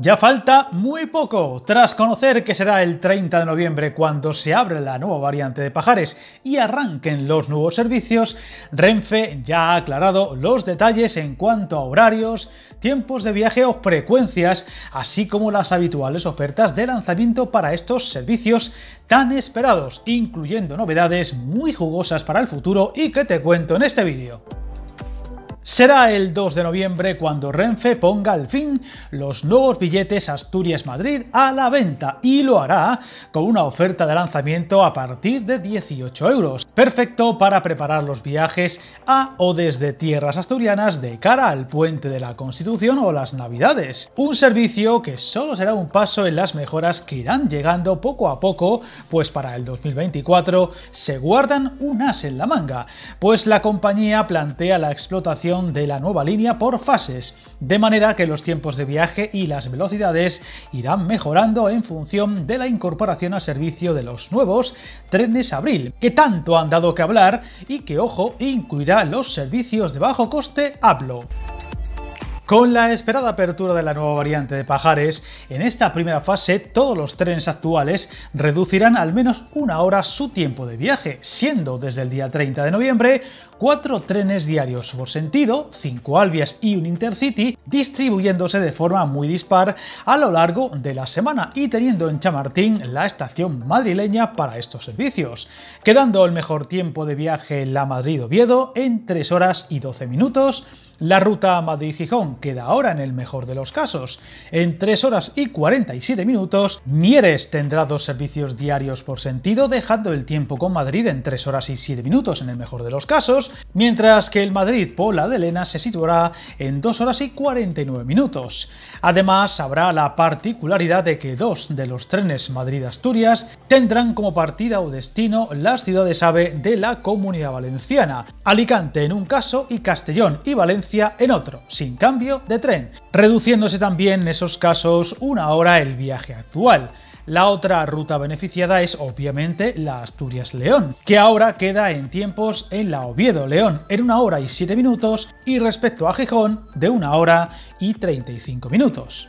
Ya falta muy poco. Tras conocer que será el 30 de noviembre cuando se abre la nueva variante de Pajares y arranquen los nuevos servicios, Renfe ya ha aclarado los detalles en cuanto a horarios, tiempos de viaje o frecuencias, así como las habituales ofertas de lanzamiento para estos servicios tan esperados, incluyendo novedades muy jugosas para el futuro y que te cuento en este vídeo. Será el 2 de noviembre cuando Renfe ponga al fin los nuevos billetes Asturias-Madrid a la venta y lo hará con una oferta de lanzamiento a partir de 18 euros perfecto para preparar los viajes a o desde tierras asturianas de cara al puente de la Constitución o las Navidades. Un servicio que solo será un paso en las mejoras que irán llegando poco a poco, pues para el 2024 se guardan unas en la manga, pues la compañía plantea la explotación de la nueva línea por fases, de manera que los tiempos de viaje y las velocidades irán mejorando en función de la incorporación al servicio de los nuevos trenes abril, que tanto han dado que hablar y que, ojo, incluirá los servicios de bajo coste hablo. Con la esperada apertura de la nueva variante de Pajares, en esta primera fase todos los trenes actuales reducirán al menos una hora su tiempo de viaje, siendo desde el día 30 de noviembre cuatro trenes diarios por sentido, cinco albias y un intercity, distribuyéndose de forma muy dispar a lo largo de la semana y teniendo en Chamartín la estación madrileña para estos servicios, quedando el mejor tiempo de viaje en la Madrid-Oviedo en 3 horas y 12 minutos, la ruta Madrid-Gijón queda ahora en el mejor de los casos. En 3 horas y 47 minutos, Mieres tendrá dos servicios diarios por sentido, dejando el tiempo con Madrid en 3 horas y 7 minutos en el mejor de los casos, mientras que el Madrid-Pola de Elena se situará en 2 horas y 49 minutos. Además, habrá la particularidad de que dos de los trenes Madrid-Asturias tendrán como partida o destino las ciudades AVE de la Comunidad Valenciana, Alicante en un caso y Castellón y Valencia en otro, sin cambio de tren, reduciéndose también en esos casos una hora el viaje actual. La otra ruta beneficiada es obviamente la Asturias-León, que ahora queda en tiempos en la Oviedo-León, en una hora y siete minutos, y respecto a Gijón, de una hora y 35 minutos.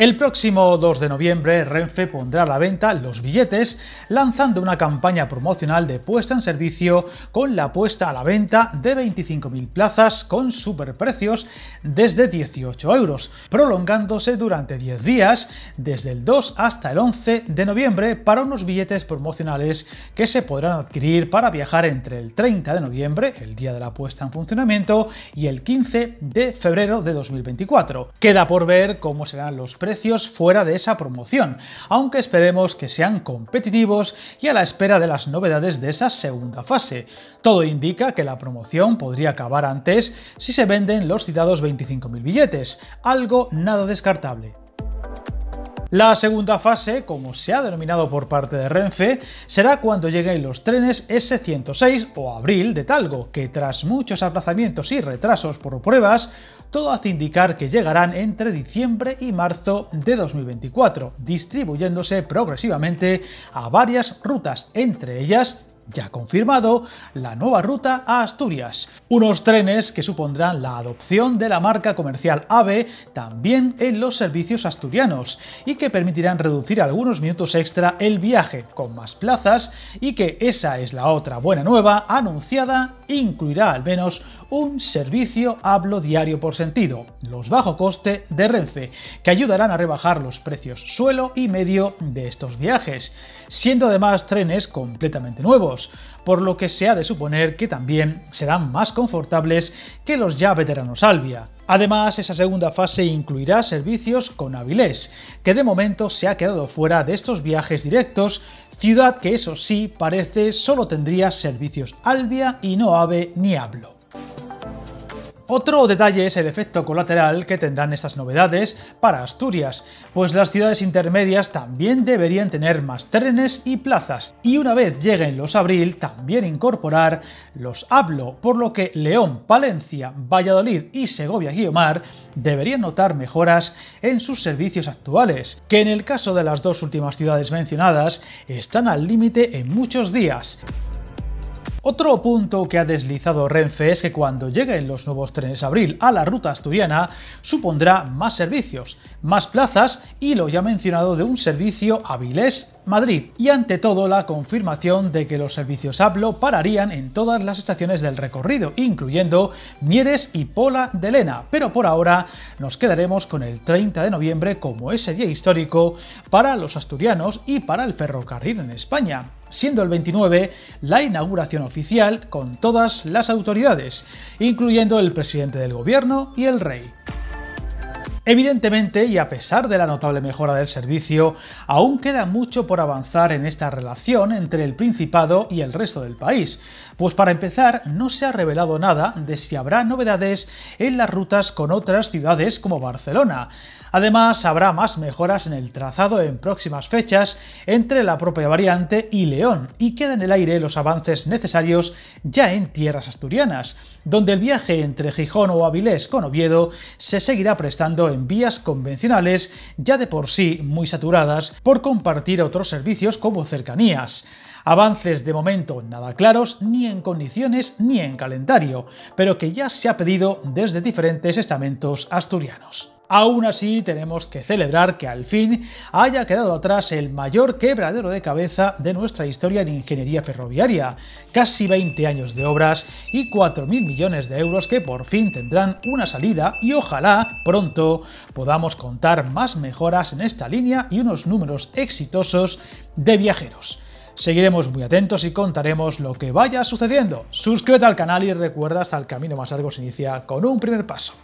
El próximo 2 de noviembre, Renfe pondrá a la venta los billetes lanzando una campaña promocional de puesta en servicio con la puesta a la venta de 25.000 plazas con superprecios desde 18 euros, prolongándose durante 10 días desde el 2 hasta el 11 de noviembre para unos billetes promocionales que se podrán adquirir para viajar entre el 30 de noviembre, el día de la puesta en funcionamiento, y el 15 de febrero de 2024. Queda por ver cómo serán los precios precios fuera de esa promoción, aunque esperemos que sean competitivos y a la espera de las novedades de esa segunda fase. Todo indica que la promoción podría acabar antes si se venden los citados 25.000 billetes, algo nada descartable. La segunda fase, como se ha denominado por parte de Renfe, será cuando lleguen los trenes S106 o Abril de Talgo, que tras muchos aplazamientos y retrasos por pruebas, todo hace indicar que llegarán entre diciembre y marzo de 2024, distribuyéndose progresivamente a varias rutas, entre ellas ya confirmado la nueva ruta a Asturias. Unos trenes que supondrán la adopción de la marca comercial AVE también en los servicios asturianos y que permitirán reducir algunos minutos extra el viaje con más plazas y que esa es la otra buena nueva anunciada incluirá al menos un servicio hablo diario por sentido, los bajo coste de Renfe, que ayudarán a rebajar los precios suelo y medio de estos viajes, siendo además trenes completamente nuevos por lo que se ha de suponer que también serán más confortables que los ya veteranos Albia. Además, esa segunda fase incluirá servicios con Avilés, que de momento se ha quedado fuera de estos viajes directos, ciudad que eso sí parece solo tendría servicios Albia y no Ave ni Hablo. Otro detalle es el efecto colateral que tendrán estas novedades para Asturias, pues las ciudades intermedias también deberían tener más trenes y plazas, y una vez lleguen los abril también incorporar los hablo, por lo que León, Palencia, Valladolid y Segovia-Guiomar deberían notar mejoras en sus servicios actuales, que en el caso de las dos últimas ciudades mencionadas están al límite en muchos días. Otro punto que ha deslizado Renfe es que cuando lleguen los nuevos trenes abril a la ruta asturiana supondrá más servicios, más plazas y lo ya mencionado de un servicio Avilés-Madrid y ante todo la confirmación de que los servicios APLO pararían en todas las estaciones del recorrido, incluyendo Mieres y Pola de Lena, pero por ahora nos quedaremos con el 30 de noviembre como ese día histórico para los asturianos y para el ferrocarril en España siendo el 29 la inauguración oficial con todas las autoridades, incluyendo el presidente del gobierno y el rey. Evidentemente, y a pesar de la notable mejora del servicio, aún queda mucho por avanzar en esta relación entre el Principado y el resto del país, pues para empezar no se ha revelado nada de si habrá novedades en las rutas con otras ciudades como Barcelona. Además, habrá más mejoras en el trazado en próximas fechas entre la propia variante y León, y quedan en el aire los avances necesarios ya en tierras asturianas, donde el viaje entre Gijón o Avilés con Oviedo se seguirá prestando en vías convencionales ya de por sí muy saturadas por compartir otros servicios como cercanías. Avances de momento nada claros, ni en condiciones ni en calendario, pero que ya se ha pedido desde diferentes estamentos asturianos. Aún así, tenemos que celebrar que al fin haya quedado atrás el mayor quebradero de cabeza de nuestra historia de ingeniería ferroviaria, casi 20 años de obras y 4.000 millones de euros que por fin tendrán una salida y ojalá pronto podamos contar más mejoras en esta línea y unos números exitosos de viajeros. Seguiremos muy atentos y contaremos lo que vaya sucediendo. Suscríbete al canal y recuerda hasta el camino más largo se inicia con un primer paso.